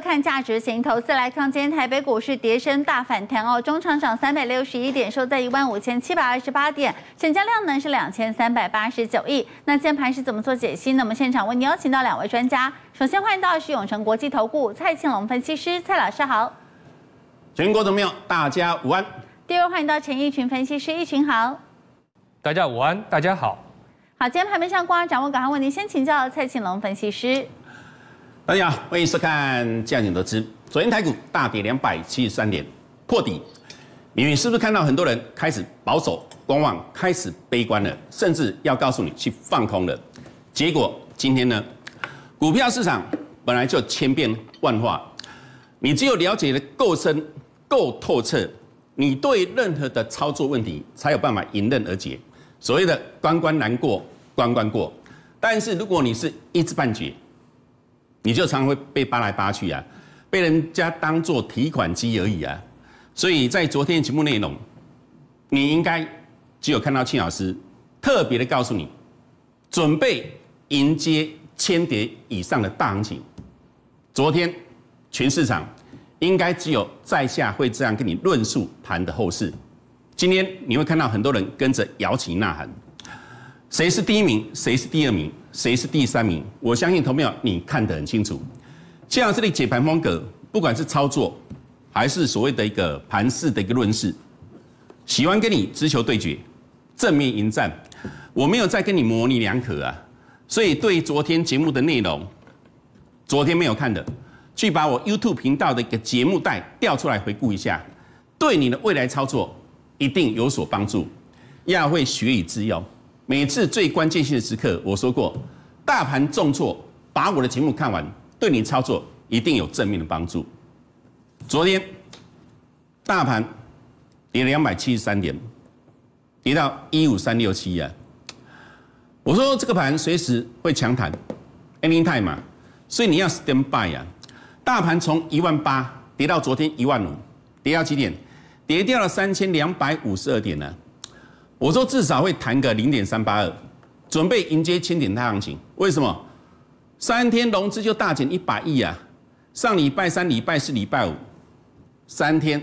看价值型投资来看，今天台北股市跌升大反弹哦，中场涨三百六十一点，收在一万五千七百二十八点，成交量呢是两千三百八十九亿。那今天盘是怎么做解析呢？我们现场为您邀请到两位专家，首先欢迎到是永诚国际投顾蔡庆龙分析师，蔡老师好。全国怎么样？大家午安。第二位欢迎到陈义群分析师，义群好。大家午安，大家好。好，今天盘面上，光掌握港，为您先请教蔡庆龙分析师。大家好，欢迎收看《酱你投资》。昨天台股大跌两百七十三点，破底。明明是不是看到很多人开始保守观望，开始悲观了，甚至要告诉你去放空了？结果今天呢，股票市场本来就千变万化，你只有了解的够深、够透彻，你对任何的操作问题才有办法迎刃而解。所谓的关关难过，关关过。但是如果你是一知半解，你就常常会被扒来扒去啊，被人家当做提款机而已啊，所以在昨天节目内容，你应该只有看到庆老师特别的告诉你，准备迎接千点以上的大行情。昨天全市场应该只有在下会这样跟你论述盘的后市，今天你会看到很多人跟着摇旗呐喊，谁是第一名，谁是第二名。谁是第三名？我相信投票你看得很清楚。像这的解盘风格，不管是操作还是所谓的一个盘式的一个论势，喜欢跟你直球对决、正面迎战，我没有在跟你模棱两可啊。所以对昨天节目的内容，昨天没有看的，去把我 YouTube 频道的一个节目带调出来回顾一下，对你的未来操作一定有所帮助。亚会学以致用。每次最关键性的时刻，我说过，大盘重挫，把我的节目看完，对你操作一定有正面的帮助。昨天，大盘跌两百七十三点，跌到一五三六七啊。我说这个盘随时会强弹，A 零太嘛，所以你要 stand by 啊。大盘从一万八跌到昨天一万五，跌到几点？跌掉了三千两百五十二点呢。我说至少会弹个零点三八二，准备迎接千点大行情。为什么？三天融资就大减一百亿啊！上礼拜三、礼拜四、礼拜五，三天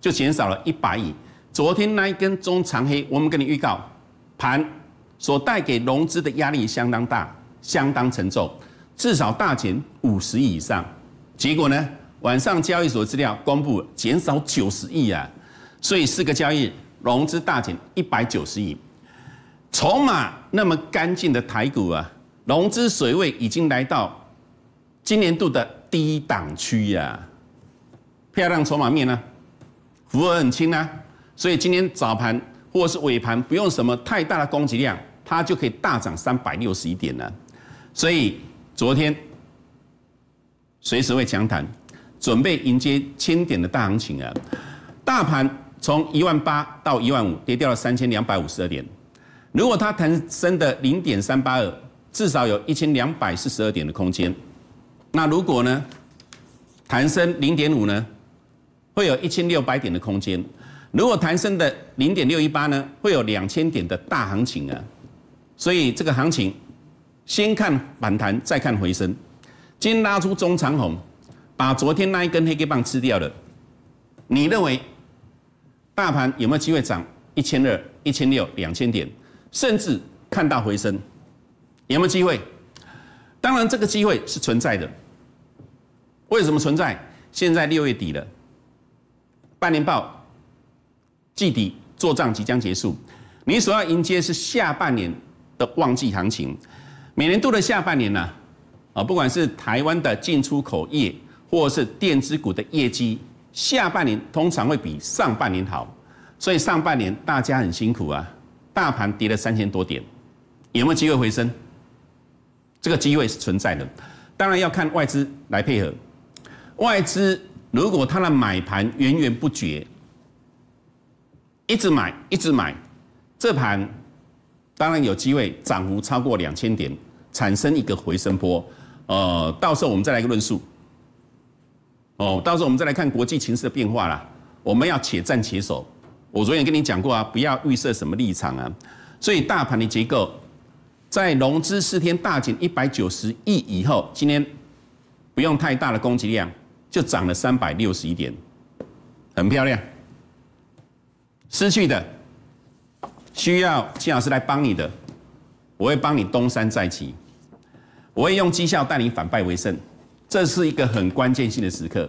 就减少了一百亿。昨天那一根中长黑，我们跟你预告，盘所带给融资的压力相当大，相当沉重，至少大减五十亿以上。结果呢？晚上交易所资料公布，减少九十亿啊！所以四个交易。融资大减一百九十亿，筹码那么干净的台股啊，融资水位已经来到今年度的低档区呀。漂亮筹码面呢，负荷很轻啊，所以今天早盘或者是尾盘不用什么太大的供给量，它就可以大涨三百六十一点了。所以昨天随时会强弹。准备迎接千点的大行情啊，大盘。从一万八到一万五，跌掉了三千两百五十二点。如果它弹升的零点三八二，至少有一千两百四十二点的空间。那如果呢，弹升零点五呢，会有一千六百点的空间。如果弹升的零点六一八呢，会有两千点的大行情啊。所以这个行情，先看反弹，再看回升。今天拉出中长红，把昨天那一根黑 K 棒吃掉了。你认为？大盘有没有机会涨一千二、一千六、两千点，甚至看到回升，有没有机会？当然，这个机会是存在的。为什么存在？现在六月底了，半年报、季底做账即将结束，你所要迎接是下半年的旺季行情。每年度的下半年呢，啊，不管是台湾的进出口业，或是电子股的业绩。下半年通常会比上半年好，所以上半年大家很辛苦啊，大盘跌了三千多点，有没有机会回升？这个机会是存在的，当然要看外资来配合。外资如果它的买盘源源不绝，一直买一直买，这盘当然有机会涨幅超过两千点，产生一个回升波。呃，到时候我们再来一个论述。哦，到时候我们再来看国际情势的变化啦。我们要且战且守。我昨天跟你讲过啊，不要预设什么立场啊。所以大盘的结构，在融资四天大减一百九十亿以后，今天不用太大的攻击量，就涨了三百六十一点，很漂亮。失去的，需要金老师来帮你的，我会帮你东山再起，我会用绩效带你反败为胜。这是一个很关键性的时刻，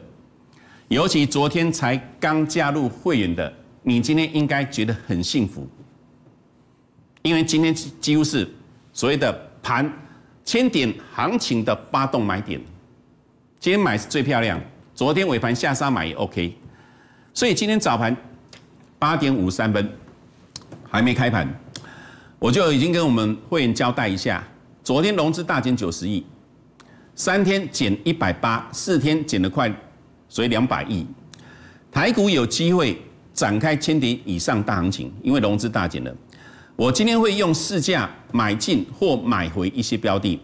尤其昨天才刚加入会员的，你今天应该觉得很幸福，因为今天几乎是所谓的盘千点行情的发动买点，今天买是最漂亮，昨天尾盘下杀买也 OK，所以今天早盘八点五三分还没开盘，我就已经跟我们会员交代一下，昨天融资大减九十亿。三天减一百八，四天减了快，所以两百亿台股有机会展开千点以上大行情，因为融资大减了。我今天会用市价买进或买回一些标的，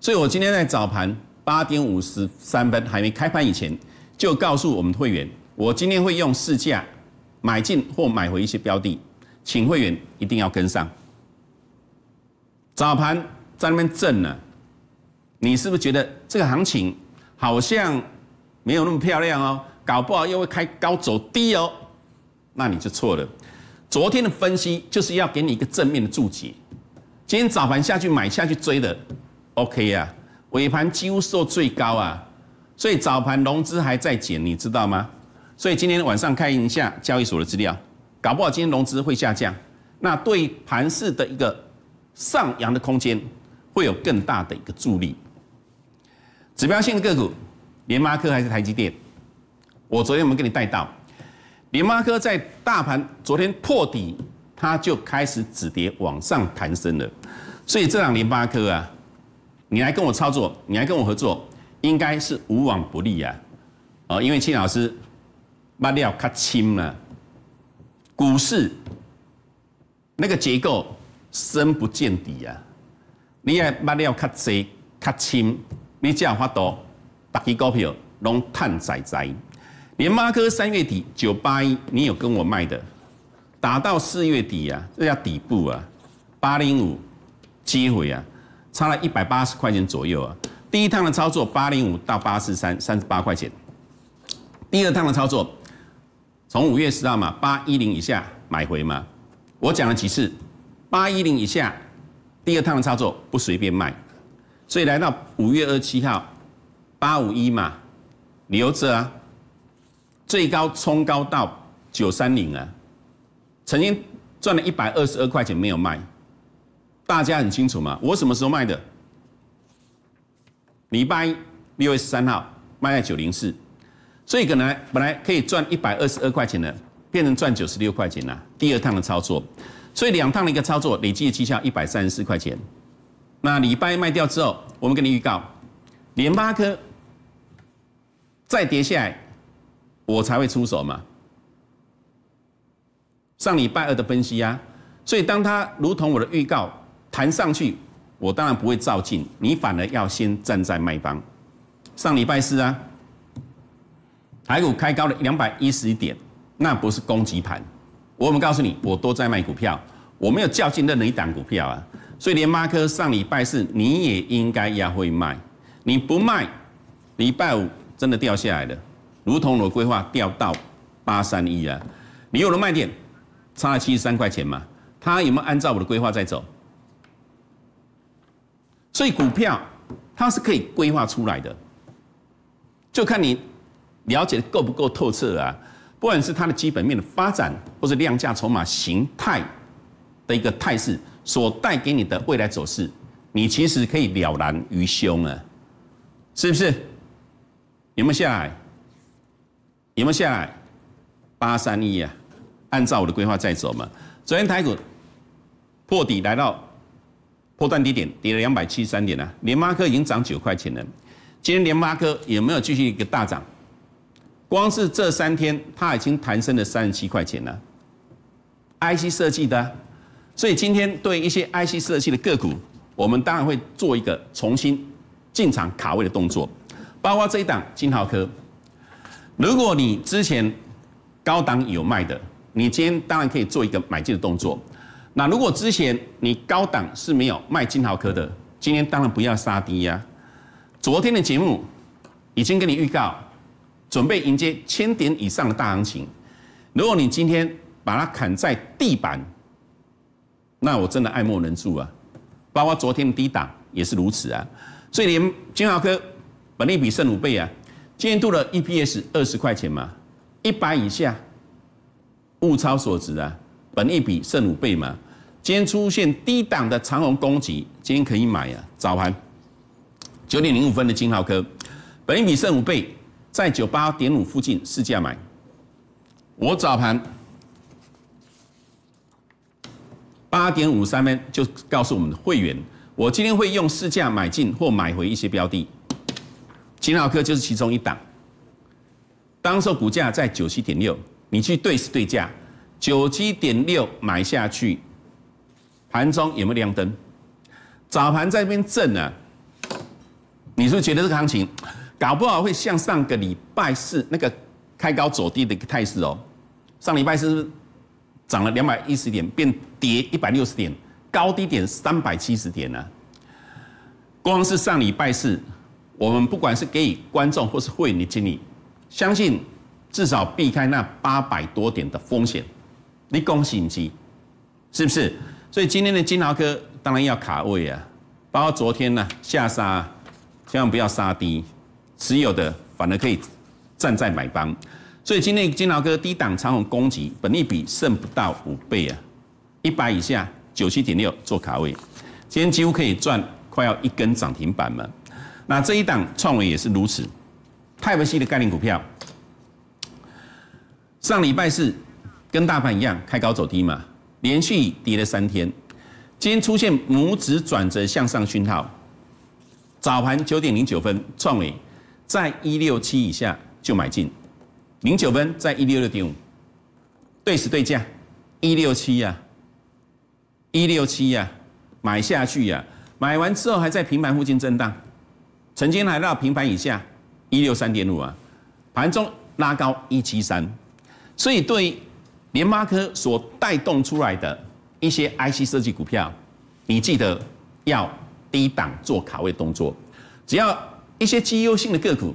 所以我今天在早盘八点五十三分还没开盘以前，就告诉我们会员，我今天会用市价买进或买回一些标的，请会员一定要跟上。早盘在那边震了。你是不是觉得这个行情好像没有那么漂亮哦？搞不好又会开高走低哦？那你就错了。昨天的分析就是要给你一个正面的注解。今天早盘下去买下去追的，OK 啊？尾盘几乎受最高啊，所以早盘融资还在减，你知道吗？所以今天晚上看一下交易所的资料，搞不好今天融资会下降，那对盘市的一个上扬的空间会有更大的一个助力。指标性的个股，联发科还是台积电？我昨天我们跟你带到，联发科在大盘昨天破底，它就开始止跌往上弹升了。所以这辆联发科啊，你来跟我操作，你来跟我合作，应该是无往不利啊！哦，因为金老师，把料卡清了，股市那个结构深不见底啊！你也把料卡侪卡清。你只要发多，打起高票，龙探仔仔，连妈哥三月底九八一，你有跟我卖的，打到四月底啊，这叫底部啊，八零五机会啊，差了一百八十块钱左右啊。第一趟的操作八零五到八四三，三十八块钱。第二趟的操作，从五月十号嘛，八一零以下买回嘛，我讲了几次，八一零以下，第二趟的操作不随便卖。所以来到五月二七号，八五一嘛，留着啊，最高冲高到九三零啊，曾经赚了一百二十二块钱没有卖，大家很清楚嘛，我什么时候卖的？礼拜六月十三号卖在九零四，所以本来本来可以赚一百二十二块钱的，变成赚九十六块钱了。第二趟的操作，所以两趟的一个操作累计的绩效一百三十四块钱。那礼拜卖掉之后，我们给你预告，连八颗再跌下来，我才会出手嘛。上礼拜二的分析啊，所以当它如同我的预告弹上去，我当然不会照进，你反而要先站在卖方。上礼拜四啊，台股开高了两百一十点，那不是攻击盘，我们告诉你，我都在卖股票。我没有较劲认那一档股票啊，所以连马科上礼拜四你也应该要会卖，你不卖，礼拜五真的掉下来了，如同我规划掉到八三一啊，你有了卖点，差了七十三块钱嘛，他有没有按照我的规划在走？所以股票它是可以规划出来的，就看你了解够不够透彻啊，不管是它的基本面的发展，或是量价筹码形态。的一个态势所带给你的未来走势，你其实可以了然于胸啊，是不是？有没有下来？有没有下来？八三一啊，按照我的规划在走嘛。昨天台股破底来到破断低点，跌了两百七十三点啊。联发科已经涨九块钱了，今天联发科有没有继续一个大涨？光是这三天，它已经弹升了三十七块钱了。IC 设计的。所以今天对一些 IC 设计的个股，我们当然会做一个重新进场卡位的动作，包括这一档金豪科。如果你之前高档有卖的，你今天当然可以做一个买进的动作。那如果之前你高档是没有卖金豪科的，今天当然不要杀低呀。昨天的节目已经跟你预告，准备迎接千点以上的大行情。如果你今天把它砍在地板，那我真的爱莫能助啊，包括昨天低档也是如此啊，所以连金浩科本一笔剩五倍啊，今天度了 EPS 二十块钱嘛，一百以下物超所值啊，本一笔剩五倍嘛，今天出现低档的长虹攻击，今天可以买啊，早盘九点零五分的金浩科本一笔剩五倍，在九八点五附近试价买，我早盘。八点五三分就告诉我们的会员，我今天会用市价买进或买回一些标的，秦老客就是其中一档。当时股价在九七点六，你去对市对价，九七点六买下去，盘中有没有亮灯？早盘在那边震呢，你是不是觉得这个行情搞不好会像上个礼拜四那个开高走低的一个态势哦？上礼拜是？涨了两百一十点，变跌一百六十点，高低点三百七十点呢。光是上礼拜四，我们不管是给观众或是会的经理，相信至少避开那八百多点的风险，你恭喜你，是不是？所以今天的金牛哥当然要卡位啊，包括昨天呢下杀，千万不要杀低，持有的反而可以站在买方。所以今天金老哥低档长虹攻击，本利比剩不到五倍啊，一百以下九七点六做卡位，今天几乎可以赚快要一根涨停板嘛。那这一档创维也是如此，泰文西的概念股票，上礼拜是跟大盘一样开高走低嘛，连续跌了三天，今天出现拇指转折向上讯号，早盘九点零九分创维在一六七以下就买进。零九分在一六六点五，对时对价一六七呀，一六七呀，买下去呀，买完之后还在平盘附近震荡，曾经来到平盘以下一六三点五啊，盘中拉高一七三，所以对联发科所带动出来的一些 IC 设计股票，你记得要低档做卡位动作，只要一些绩优性的个股，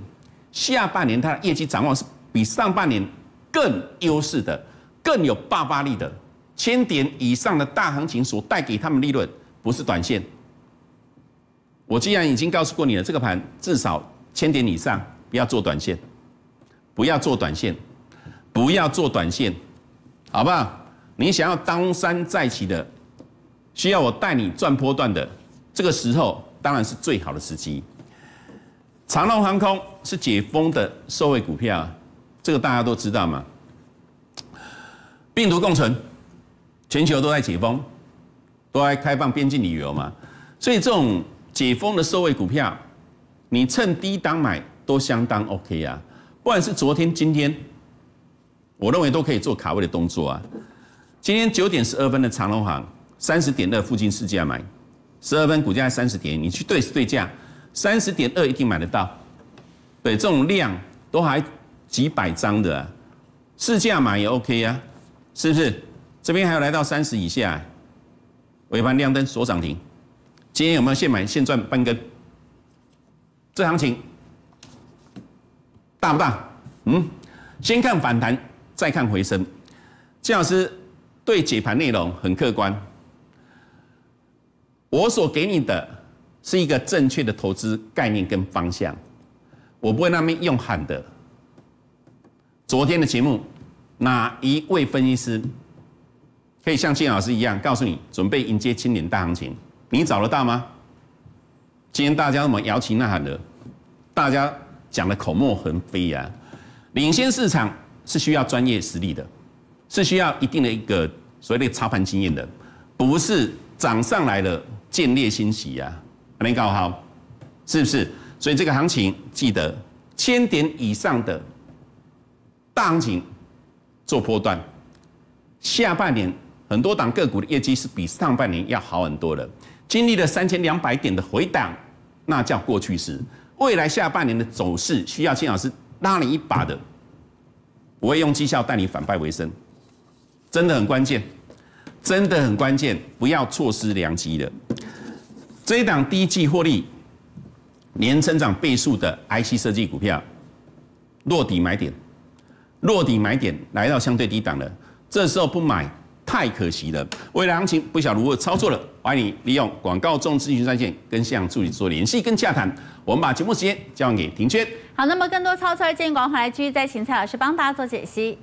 下半年它的业绩展望是。比上半年更优势的、更有爆发力的千点以上的大行情所带给他们利润，不是短线。我既然已经告诉过你了，这个盘至少千点以上，不要做短线，不要做短线，不要做短线，好不好？你想要当山再起的，需要我带你赚波段的，这个时候当然是最好的时机。长隆航空是解封的受惠股票。这个大家都知道嘛，病毒共存，全球都在解封，都在开放边境旅游嘛，所以这种解封的受惠股票，你趁低档买都相当 OK 啊，不管是昨天、今天，我认为都可以做卡位的动作啊。今天九点十二分的长隆行，三十点二附近试价买，十二分股价三十点，你去对对价，三十点二一定买得到，对这种量都还。几百张的市价买也 OK 啊，是不是？这边还有来到三十以下，尾盘亮灯锁涨停。今天有没有现买现赚半根？这行情大不大？嗯，先看反弹，再看回升。金老师对解盘内容很客观，我所给你的是一个正确的投资概念跟方向，我不会那边用喊的。昨天的节目，哪一位分析师可以像金老师一样告诉你准备迎接今年大行情？你找得到吗？今天大家那么摇旗呐喊的？大家讲的口沫横飞呀！领先市场是需要专业实力的，是需要一定的一个所谓的操盘经验的，不是涨上来了见猎欣喜呀！还没搞好，是不是？所以这个行情记得千点以上的。大行情做波段，下半年很多档个股的业绩是比上半年要好很多的。经历了三千两百点的回档，那叫过去式。未来下半年的走势需要金老师拉你一把的，我会用绩效带你反败为胜，真的很关键，真的很关键，不要错失良机的。一档低季获利、年增长倍数的 IC 设计股票，落底买点。落底买点来到相对低档了，这时候不买太可惜了。未来行情不晓如何操作了，欢迎利用广告中咨询专线跟向助理做联系跟洽谈。我们把节目时间交给婷娟。好，那么更多操作建议，广继续再请蔡老师帮大家做解析。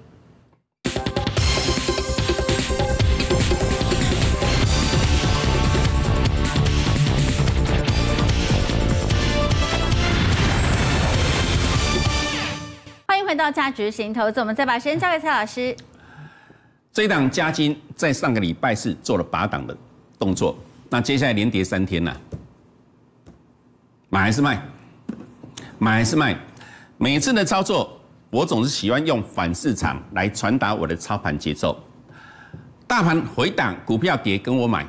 到价值型投资，我们再把时间交给蔡老师。这档加金在上个礼拜是做了拔档的动作，那接下来连跌三天了，买还是卖？买还是卖？每次的操作，我总是喜欢用反市场来传达我的操盘节奏。大盘回档，股票跌，跟我买。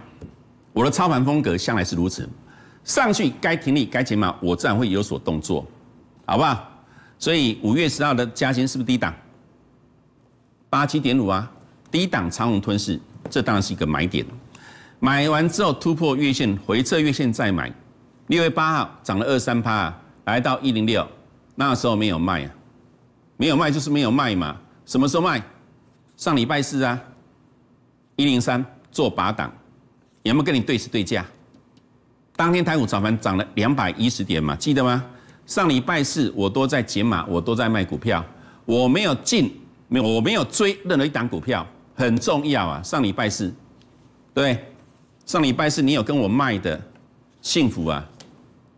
我的操盘风格向来是如此，上去该停利该减码，我自然会有所动作，好不好？所以五月十号的加薪是不是低档？八七点五啊，低档长虹吞噬，这当然是一个买点。买完之后突破月线，回撤月线再买。六月八号涨了二三趴，来到一零六，那时候没有卖啊，没有卖就是没有卖嘛。什么时候卖？上礼拜四啊，一零三做把档，有没有跟你对时对价？当天台股早盘涨了两百一十点嘛，记得吗？上礼拜四我都在解码，我都在卖股票，我没有进，没有，我没有追任何一档股票，很重要啊。上礼拜四，对，上礼拜四你有跟我卖的幸福啊，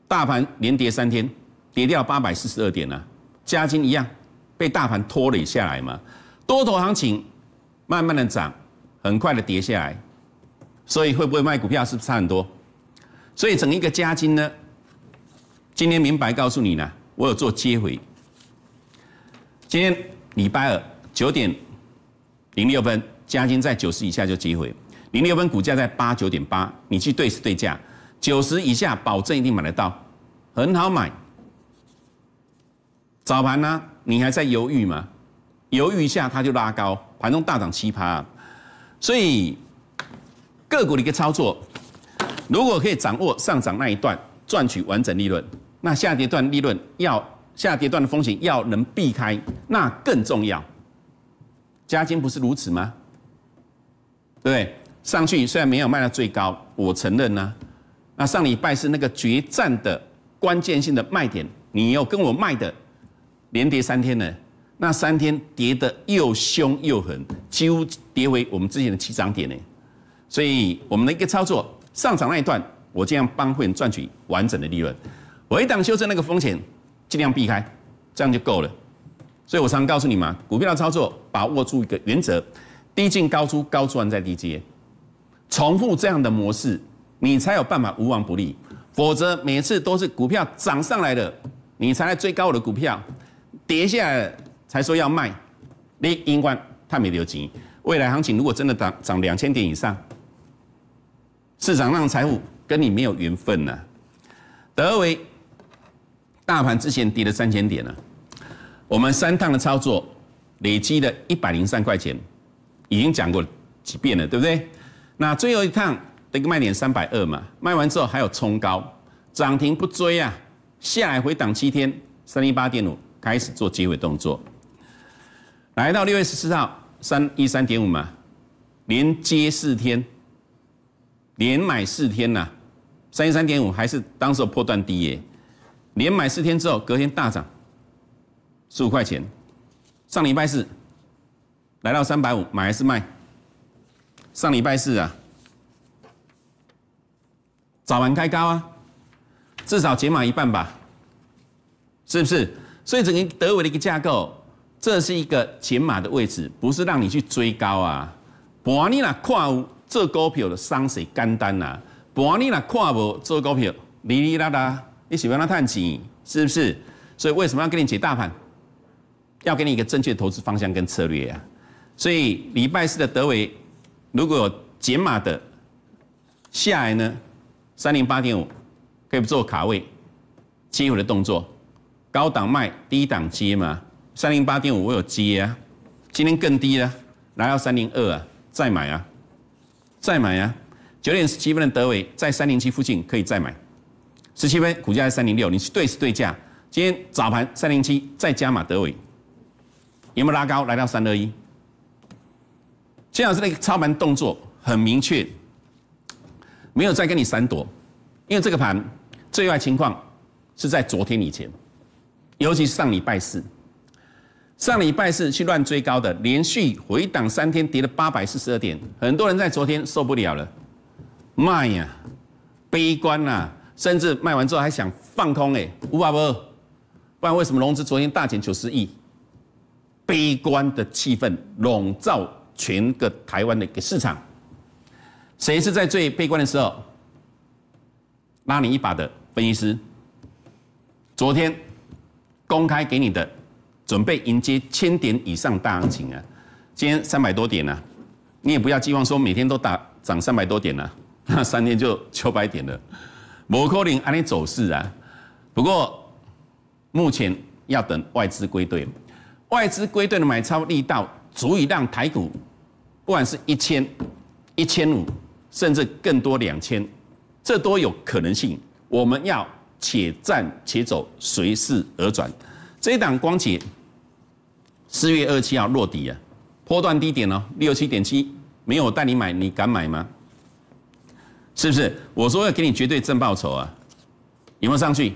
大盘连跌三天，跌掉八百四十二点啊，加金一样被大盘拖累下来嘛，多头行情慢慢的涨，很快的跌下来，所以会不会卖股票是不是差很多？所以整一个加金呢？今天明白告诉你呢，我有做接回。今天礼拜二九点零六分，加金在九十以下就接回零六分，股价在八九点八，你去对是对价九十以下，保证一定买得到，很好买。早盘呢，你还在犹豫吗？犹豫一下它就拉高，盘中大涨七趴，所以个股的一个操作，如果可以掌握上涨那一段，赚取完整利润。那下跌段利润要下跌段的风险要能避开，那更重要。加金不是如此吗？对不对？上去虽然没有卖到最高，我承认呢。那上礼拜是那个决战的关键性的卖点，你又跟我卖的，连跌三天呢。那三天跌得又凶又狠，几乎跌回我们之前的起涨点呢。所以我们的一个操作，上涨那一段，我这样帮会员赚取完整的利润。尾档修正那个风险，尽量避开，这样就够了。所以，我常常告诉你们，股票的操作把握住一个原则：低进高出，高出完再低接，重复这样的模式，你才有办法无往不利。否则，每次都是股票涨上来了，你才来追高我的股票，跌下来才说要卖。你英冠太没留情。未来行情如果真的涨涨两千点以上，市场的财富跟你没有缘分啊。德维。大盘之前跌了三千点了，我们三趟的操作累积了一百零三块钱，已经讲过几遍了，对不对？那最后一趟的一个卖点三百二嘛，卖完之后还有冲高，涨停不追啊，下来回档七天，三一八点五开始做结尾动作，来到六月十四号三一三点五嘛，连接四天，连买四天呐，三一三点五还是当时破断低耶。连买四天之后，隔天大涨十五块钱。上礼拜四来到三百五，买还是卖？上礼拜四啊，早盘开高啊，至少减码一半吧，是不是？所以整个德伟的一个架构，这是一个减码的位置，不是让你去追高啊。伯尼拉跨做股票的三十简单啊，伯尼拉跨无做股票哩哩啦啦。你喜欢它探底，是不是？所以为什么要给你解大盘？要给你一个正确的投资方向跟策略啊！所以礼拜四的德伟，如果有解码的下来呢，三零八点五可以做卡位，接我的动作，高档卖，低档接嘛。三零八点五我有接啊，今天更低了，来到三零二啊，再买啊，再买啊。九点十七分的德伟在三零七附近可以再买。十七分，股价在三零六，你是对是对价。今天早盘三零七再加码，德伟有没有拉高？来到三二一。谢老师那个操盘动作很明确，没有再跟你闪躲，因为这个盘最坏情况是在昨天以前，尤其是上礼拜四，上礼拜四去乱追高的，连续回档三天跌了八百四十二点，很多人在昨天受不了了，卖呀，悲观呐。甚至卖完之后还想放空哎，五百不，不然为什么融资昨天大减九十亿？悲观的气氛笼罩全个台湾的一个市场。谁是在最悲观的时候拉你一把的分析师？昨天公开给你的，准备迎接千点以上大行情啊，今天三百多点呢，你也不要寄望说每天都打涨三百多点了，那三天就九百点了。摩可林安利走势啊，不过目前要等外资归队，外资归队的买超力道足以让台股，不管是一千、一千五，甚至更多两千，这都有可能性。我们要且战且走，随势而转。这一档光姐四月二七号落底啊，波段低点呢六七点七，没有带你买，你敢买吗？是不是我说要给你绝对正报酬啊？有没有上去？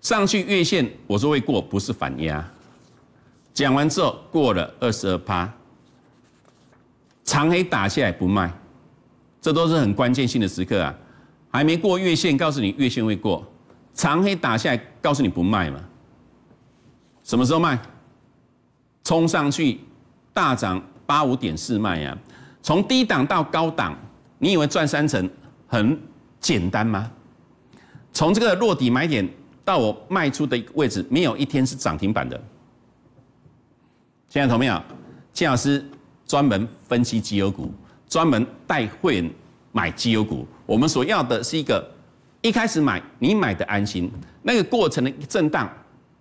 上去月线，我说会过，不是反压。讲完之后过了二十二趴，长黑打下来不卖，这都是很关键性的时刻啊！还没过月线，告诉你月线会过；长黑打下来，告诉你不卖嘛。什么时候卖？冲上去大涨八五点四卖呀！从低档到高档，你以为赚三成？很简单吗？从这个落底买点到我卖出的位置，没有一天是涨停板的。现在，同友有？谢老师专门分析绩优股，专门带会员买绩优股。我们所要的是一个一开始买你买的安心，那个过程的震荡，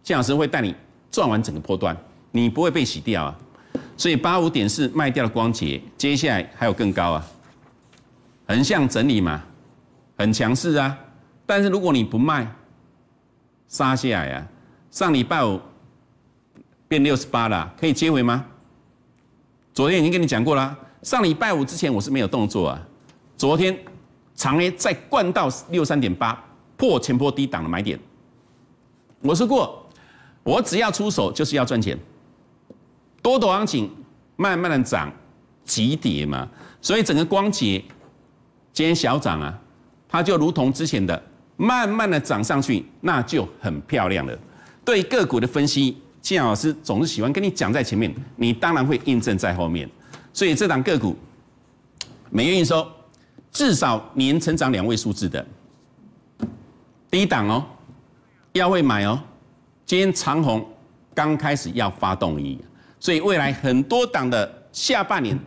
谢老师会带你赚完整个波段，你不会被洗掉啊。所以八五点四卖掉了光洁，接下来还有更高啊。横向整理嘛，很强势啊。但是如果你不卖，杀下来啊，上礼拜五变六十八了，可以接回吗？昨天已经跟你讲过了，上礼拜五之前我是没有动作啊。昨天长 A 再灌到六三点八，破前波低档的买点。我说过，我只要出手就是要赚钱。多头行情慢慢的涨，急跌嘛，所以整个光节。今天小涨啊，它就如同之前的，慢慢的涨上去，那就很漂亮了。对个股的分析，建老师总是喜欢跟你讲在前面，你当然会印证在后面。所以这档个股，每月营收至少年成长两位数字的，第一档哦，要会买哦。今天长虹刚开始要发动一，所以未来很多档的下半年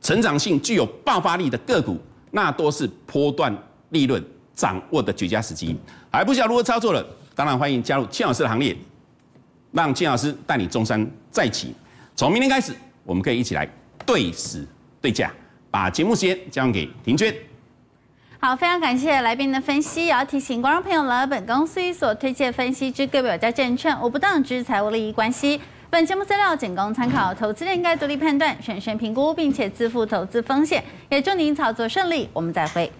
成长性具有爆发力的个股。那都是波段利润掌握的绝佳时机，还不知道如何操作了？当然欢迎加入金老师行列，让金老师带你中山再起。从明天开始，我们可以一起来对市对价。把节目时间交给婷娟。好，非常感谢来宾的分析。也要提醒观众朋友，了本公司所推荐分析之各表价证券，我不当之财务利益关系。本节目资料仅供参考，投资人应该独立判断、审慎评估，并且自负投资风险。也祝您操作顺利，我们再会。